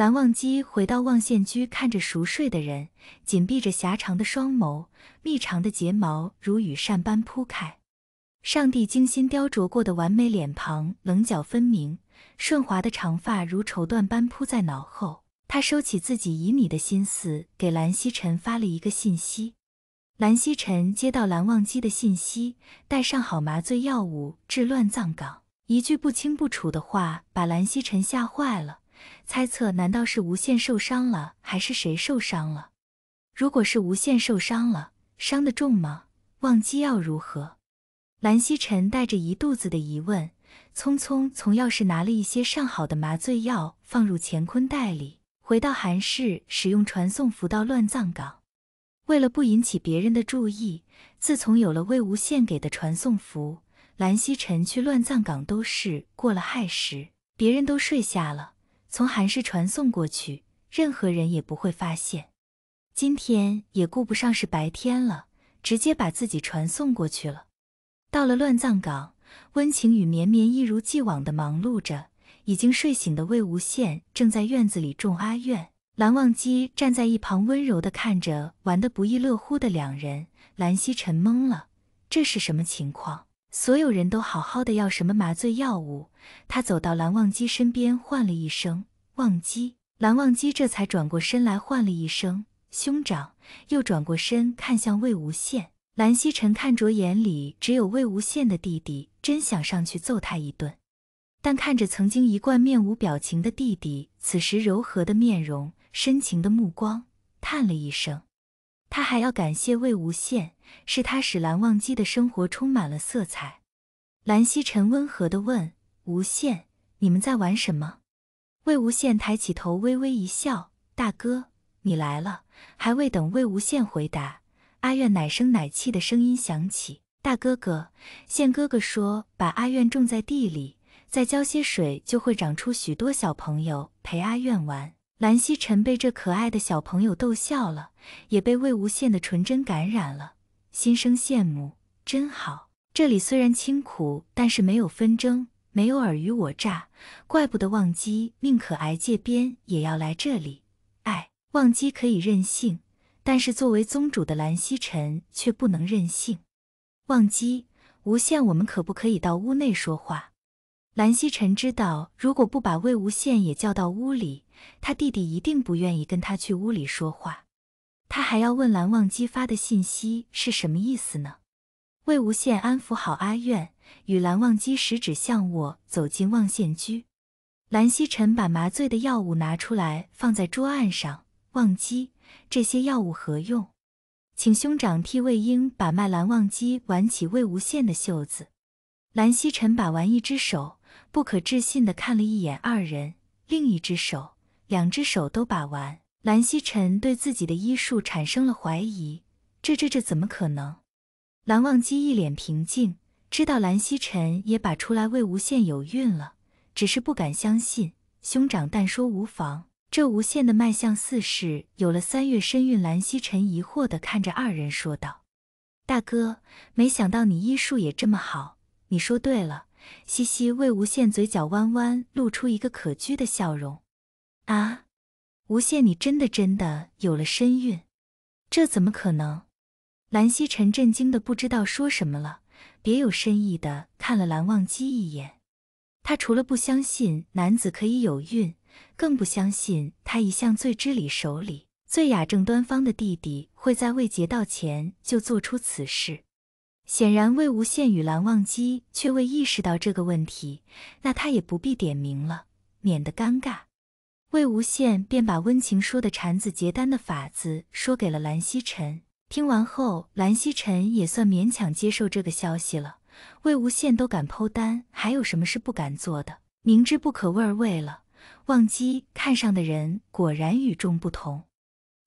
蓝忘机回到望仙居，看着熟睡的人，紧闭着狭长的双眸，密长的睫毛如羽扇般铺开，上帝精心雕琢过的完美脸庞，棱角分明，顺滑的长发如绸缎般铺在脑后。他收起自己旖旎的心思，给蓝曦臣发了一个信息。蓝曦臣接到蓝忘机的信息，带上好麻醉药物，至乱葬岗。一句不清不楚的话，把蓝曦臣吓坏了。猜测，难道是无限受伤了，还是谁受伤了？如果是无限受伤了，伤得重吗？忘机要如何？蓝曦臣带着一肚子的疑问，匆匆从药室拿了一些上好的麻醉药，放入乾坤袋里，回到韩氏，使用传送符到乱葬岗。为了不引起别人的注意，自从有了魏无羡给的传送符，蓝曦臣去乱葬岗都是过了亥时，别人都睡下了。从韩氏传送过去，任何人也不会发现。今天也顾不上是白天了，直接把自己传送过去了。到了乱葬岗，温情与绵绵一如既往的忙碌着。已经睡醒的魏无羡正在院子里种阿苑，蓝忘机站在一旁温柔的看着，玩的不亦乐乎的两人。蓝曦臣懵了，这是什么情况？所有人都好好的，要什么麻醉药物？他走到蓝忘机身边，唤了一声“忘机”，蓝忘机这才转过身来，唤了一声“兄长”，又转过身看向魏无羡。蓝曦臣看着眼里只有魏无羡的弟弟，真想上去揍他一顿，但看着曾经一贯面无表情的弟弟，此时柔和的面容，深情的目光，叹了一声。他还要感谢魏无羡，是他使蓝忘机的生活充满了色彩。蓝曦臣温和地问：“无羡，你们在玩什么？”魏无羡抬起头，微微一笑：“大哥，你来了。”还未等魏无羡回答，阿苑奶声奶气的声音响起：“大哥哥，羡哥哥说，把阿苑种在地里，再浇些水，就会长出许多小朋友陪阿苑玩。”蓝曦臣被这可爱的小朋友逗笑了，也被魏无羡的纯真感染了，心生羡慕。真好，这里虽然清苦，但是没有纷争，没有尔虞我诈，怪不得忘机宁可挨界边也要来这里。哎，忘机可以任性，但是作为宗主的蓝曦臣却不能任性。忘机，无羡，我们可不可以到屋内说话？蓝曦臣知道，如果不把魏无羡也叫到屋里，他弟弟一定不愿意跟他去屋里说话。他还要问蓝忘机发的信息是什么意思呢？魏无羡安抚好阿苑，与蓝忘机十指相握，走进望仙居。蓝曦臣把麻醉的药物拿出来，放在桌案上。忘机，这些药物何用？请兄长替魏婴把脉。蓝忘机挽起魏无羡的袖子，蓝曦臣把完一只手。不可置信地看了一眼二人，另一只手、两只手都把完。蓝曦臣对自己的医术产生了怀疑，这、这、这怎么可能？蓝忘机一脸平静，知道蓝曦臣也把出来魏无羡有孕了，只是不敢相信。兄长，但说无妨。这无羡的脉象似是有了三月身孕。蓝曦臣疑惑地看着二人，说道：“大哥，没想到你医术也这么好，你说对了。”西西魏无羡嘴角弯弯，露出一个可掬的笑容。啊，无羡，你真的真的有了身孕？这怎么可能？蓝曦臣震惊的不知道说什么了，别有深意的看了蓝忘机一眼。他除了不相信男子可以有孕，更不相信他一向最知礼守礼、最雅正端方的弟弟会在未结道前就做出此事。显然，魏无羡与蓝忘机却未意识到这个问题，那他也不必点名了，免得尴尬。魏无羡便把温情说的缠子结丹的法子说给了蓝曦臣。听完后，蓝曦臣也算勉强接受这个消息了。魏无羡都敢剖丹，还有什么是不敢做的？明知不可味儿味了。忘机看上的人果然与众不同，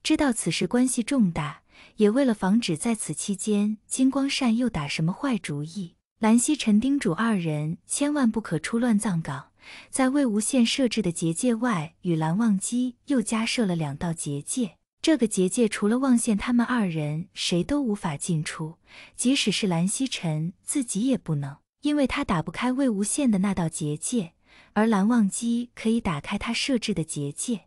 知道此事关系重大。也为了防止在此期间金光善又打什么坏主意，蓝曦臣叮嘱二人千万不可出乱葬岗，在魏无羡设置的结界外，与蓝忘机又加设了两道结界。这个结界除了望羡他们二人，谁都无法进出，即使是蓝曦臣自己也不能，因为他打不开魏无羡的那道结界，而蓝忘机可以打开他设置的结界。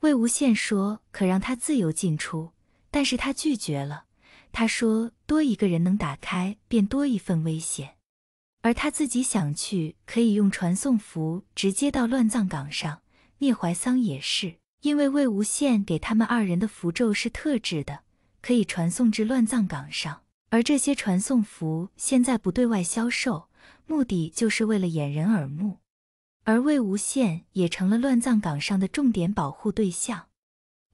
魏无羡说：“可让他自由进出。”但是他拒绝了，他说：“多一个人能打开，便多一份危险。”而他自己想去，可以用传送符直接到乱葬岗上。聂怀桑也是，因为魏无羡给他们二人的符咒是特制的，可以传送至乱葬岗上。而这些传送符现在不对外销售，目的就是为了掩人耳目。而魏无羡也成了乱葬岗上的重点保护对象。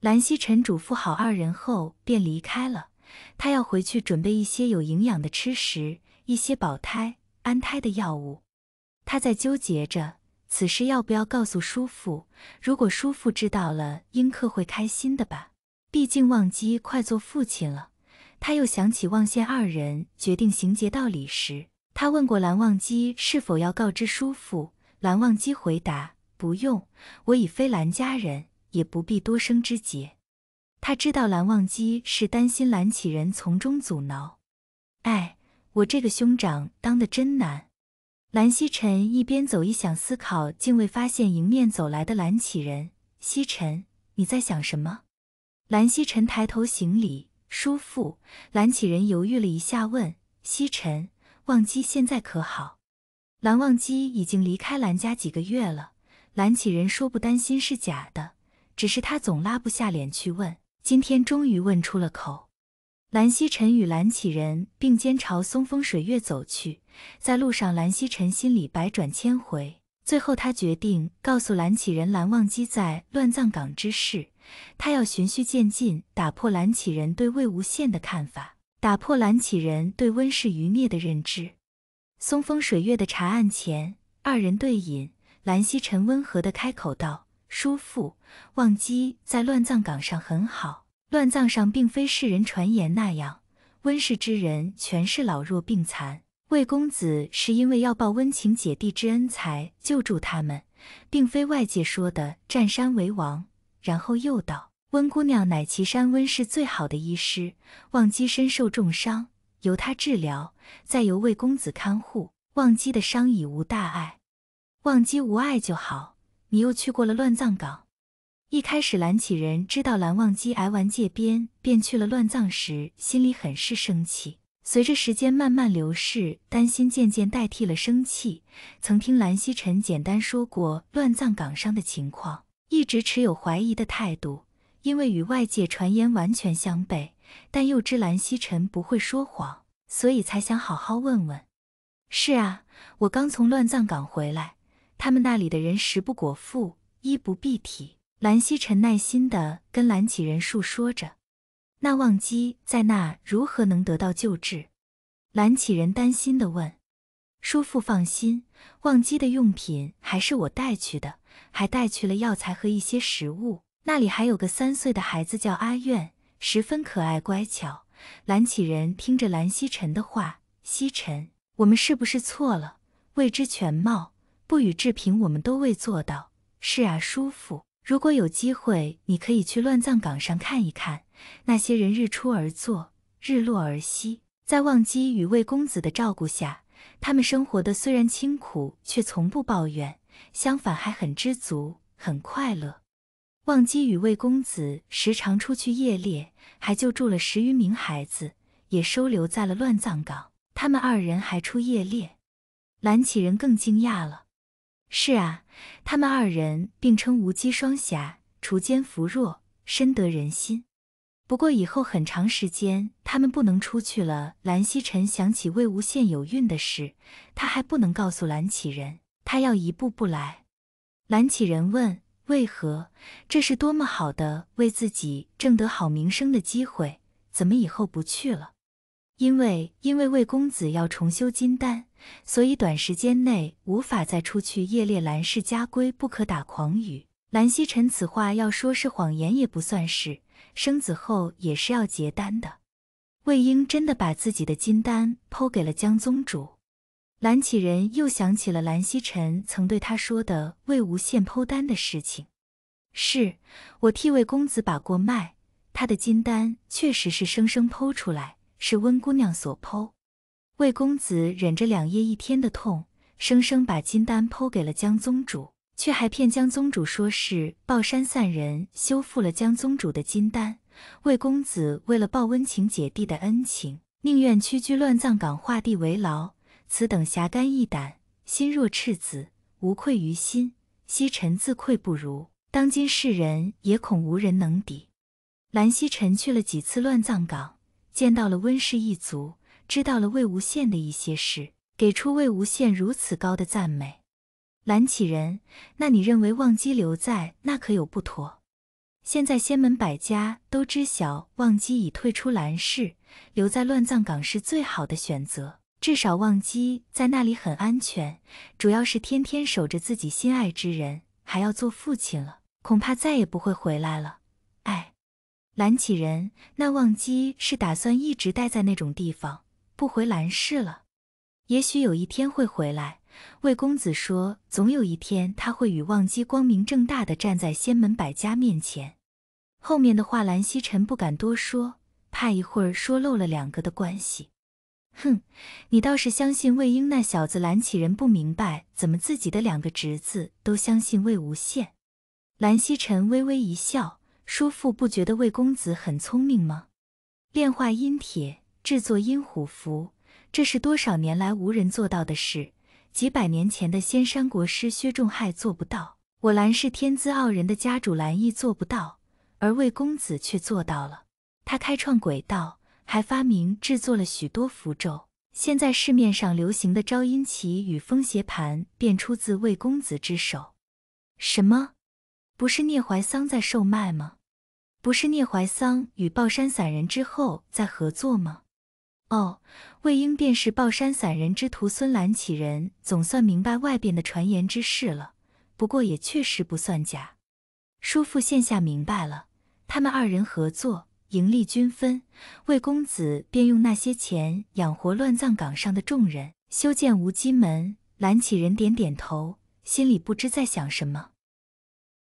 兰曦臣嘱咐好二人后，便离开了。他要回去准备一些有营养的吃食，一些保胎安胎的药物。他在纠结着此事要不要告诉叔父。如果叔父知道了，英克会开心的吧？毕竟忘机快做父亲了。他又想起忘羡二人决定行劫道礼时，他问过蓝忘机是否要告知叔父。蓝忘机回答：“不用，我已非蓝家人。”也不必多生枝节。他知道蓝忘机是担心蓝启人从中阻挠。哎，我这个兄长当的真难。蓝曦臣一边走一想思考，竟未发现迎面走来的蓝启人。曦臣，你在想什么？蓝曦臣抬头行礼，叔父。蓝启人犹豫了一下，问：曦臣，忘机现在可好？蓝忘机已经离开蓝家几个月了。蓝启人说不担心是假的。只是他总拉不下脸去问，今天终于问出了口。蓝曦臣与蓝启仁并肩朝松风水月走去，在路上，蓝曦臣心里百转千回，最后他决定告诉蓝启仁蓝忘机在乱葬岗之事。他要循序渐进，打破蓝启仁对魏无羡的看法，打破蓝启仁对温氏余孽的认知。松风水月的茶案前，二人对饮，蓝曦臣温和地开口道。叔父，忘机在乱葬岗上很好。乱葬上并非世人传言那样，温氏之人全是老弱病残。魏公子是因为要报温情姐弟之恩才救助他们，并非外界说的占山为王。然后又道：“温姑娘乃岐山温氏最好的医师，忘机身受重伤，由她治疗，再由魏公子看护。忘机的伤已无大碍，忘机无碍就好。”你又去过了乱葬岗。一开始，蓝启仁知道蓝忘机挨完戒鞭便去了乱葬时，心里很是生气。随着时间慢慢流逝，担心渐渐代替了生气。曾听蓝曦臣简单说过乱葬岗上的情况，一直持有怀疑的态度，因为与外界传言完全相悖。但又知蓝曦臣不会说谎，所以才想好好问问。是啊，我刚从乱葬岗回来。他们那里的人食不果腹，衣不蔽体。蓝曦臣耐心的跟蓝启仁述说着，那忘机在那如何能得到救治？蓝启仁担心的问：“叔父，放心，忘机的用品还是我带去的，还带去了药材和一些食物。那里还有个三岁的孩子叫阿愿，十分可爱乖巧。”蓝启仁听着蓝曦臣的话，曦臣，我们是不是错了？未知全貌。不予置评，我们都未做到。是啊，叔父，如果有机会，你可以去乱葬岗上看一看。那些人日出而作，日落而息，在忘机与魏公子的照顾下，他们生活的虽然清苦，却从不抱怨，相反还很知足，很快乐。忘机与魏公子时常出去夜猎，还救助了十余名孩子，也收留在了乱葬岗。他们二人还出夜猎，蓝启人更惊讶了。是啊，他们二人并称无机双侠，锄奸扶弱，深得人心。不过以后很长时间，他们不能出去了。蓝曦臣想起魏无羡有孕的事，他还不能告诉蓝启仁，他要一步步来。蓝启仁问：“为何？这是多么好的为自己挣得好名声的机会，怎么以后不去了？”因为因为魏公子要重修金丹，所以短时间内无法再出去夜猎。兰氏家规不可打诳语。兰希臣此话要说是谎言也不算是。生子后也是要结丹的。魏婴真的把自己的金丹剖给了江宗主。蓝启仁又想起了蓝曦臣曾对他说的魏无羡剖丹的事情。是我替魏公子把过脉，他的金丹确实是生生剖出来。是温姑娘所剖，魏公子忍着两夜一天的痛，生生把金丹剖给了江宗主，却还骗江宗主说是抱山散人修复了江宗主的金丹。魏公子为了报温情姐弟的恩情，宁愿屈居乱葬岗，画地为牢。此等侠肝义胆，心若赤子，无愧于心。西尘自愧不如，当今世人也恐无人能敌。蓝曦臣去了几次乱葬岗。见到了温氏一族，知道了魏无羡的一些事，给出魏无羡如此高的赞美。蓝启仁，那你认为忘机留在那可有不妥？现在仙门百家都知晓忘机已退出蓝氏，留在乱葬岗是最好的选择。至少忘机在那里很安全，主要是天天守着自己心爱之人，还要做父亲了，恐怕再也不会回来了。蓝启仁，那忘机是打算一直待在那种地方，不回蓝氏了。也许有一天会回来。魏公子说，总有一天他会与忘机光明正大的站在仙门百家面前。后面的话，蓝曦臣不敢多说，怕一会儿说漏了两个的关系。哼，你倒是相信魏婴那小子。蓝启仁不明白，怎么自己的两个侄子都相信魏无羡。蓝曦臣微微一笑。叔父不觉得魏公子很聪明吗？炼化阴铁，制作阴虎符，这是多少年来无人做到的事。几百年前的仙山国师薛仲亥做不到，我蓝氏天资傲人的家主蓝奕做不到，而魏公子却做到了。他开创轨道，还发明制作了许多符咒。现在市面上流行的招阴旗与风邪盘便出自魏公子之手。什么？不是聂怀桑在售卖吗？不是聂怀桑与抱山散人之后再合作吗？哦，魏婴便是抱山散人之徒孙蓝启仁，总算明白外边的传言之事了。不过也确实不算假。叔父现下明白了，他们二人合作，盈利均分。魏公子便用那些钱养活乱葬岗上的众人，修建无极门。蓝启仁点点头，心里不知在想什么。